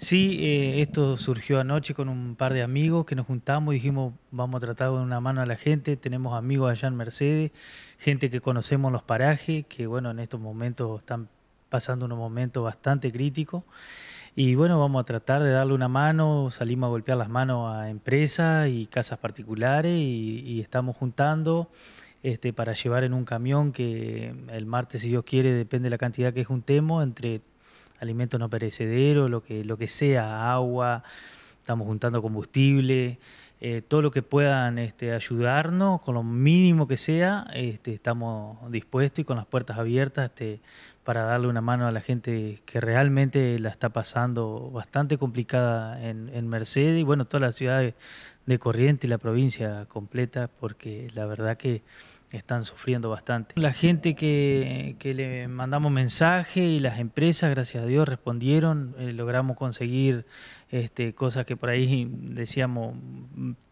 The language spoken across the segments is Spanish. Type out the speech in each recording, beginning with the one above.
Sí, eh, esto surgió anoche con un par de amigos que nos juntamos y dijimos, vamos a tratar de una mano a la gente, tenemos amigos allá en Mercedes, gente que conocemos los parajes, que bueno, en estos momentos están pasando unos momentos bastante críticos. Y bueno, vamos a tratar de darle una mano, salimos a golpear las manos a empresas y casas particulares y, estamos juntando este, para llevar en un camión que el martes, si Dios quiere, depende de la cantidad que juntemos, entre alimentos no perecederos, lo que, lo que sea, agua, estamos juntando combustible, eh, todo lo que puedan este, ayudarnos, con lo mínimo que sea, este, estamos dispuestos y con las puertas abiertas este, para darle una mano a la gente que realmente la está pasando bastante complicada en, en Mercedes y bueno, todas las ciudades de corriente y la provincia completa, porque la verdad que están sufriendo bastante. La gente que, le mandamos mensaje y las empresas, gracias a Dios, respondieron, eh, logramos conseguir este, cosas que por ahí decíamos,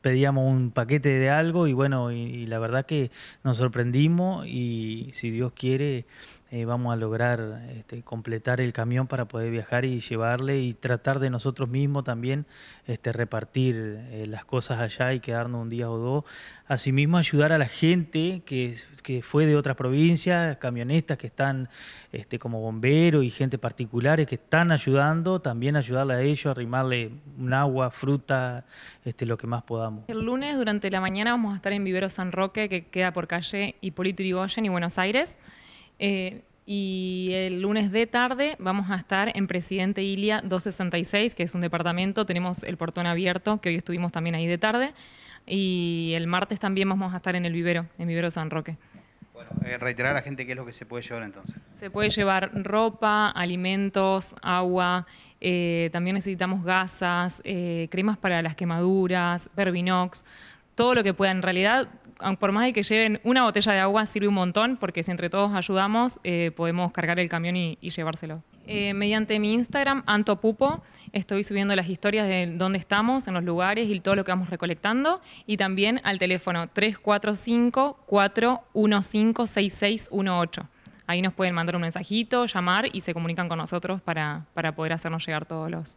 pedíamos un paquete de algo y bueno, y la verdad que nos sorprendimos y si Dios quiere eh, vamos a lograr este, completar el camión para poder viajar y llevarle y tratar de nosotros mismos también este, repartir eh, las cosas allá y quedarnos un día o dos. Asimismo, ayudar a la gente que, fue de otras provincias, camionistas que están este, como bomberos y gente particulares que están ayudando, también ayudarle a ellos, arrimarle un agua, fruta, este, lo que más podamos. El lunes durante la mañana vamos a estar en Vivero San Roque, que queda por calle Hipólito Yrigoyen y Buenos Aires. Eh, y el lunes de tarde vamos a estar en Presidente Ilia 266, que es un departamento. Tenemos el portón abierto, que hoy estuvimos también ahí de tarde. Y el martes también vamos a estar en el vivero, en Vivero San Roque. Bueno, eh, reiterar a la gente qué es lo que se puede llevar entonces. Se puede llevar ropa, alimentos, agua, eh, también necesitamos gasas, cremas para las quemaduras, pervinox, todo lo que pueda. En realidad, por más de que lleven una botella de agua, sirve un montón, porque si entre todos ayudamos, eh, podemos cargar el camión y, llevárselo. Eh, mediante mi Instagram, Antopupo, estoy subiendo las historias de dónde estamos, en los lugares y todo lo que vamos recolectando. Y también al teléfono 345-415-6618. Ahí nos pueden mandar un mensajito, llamar y se comunican con nosotros para, para poder hacernos llegar todos los,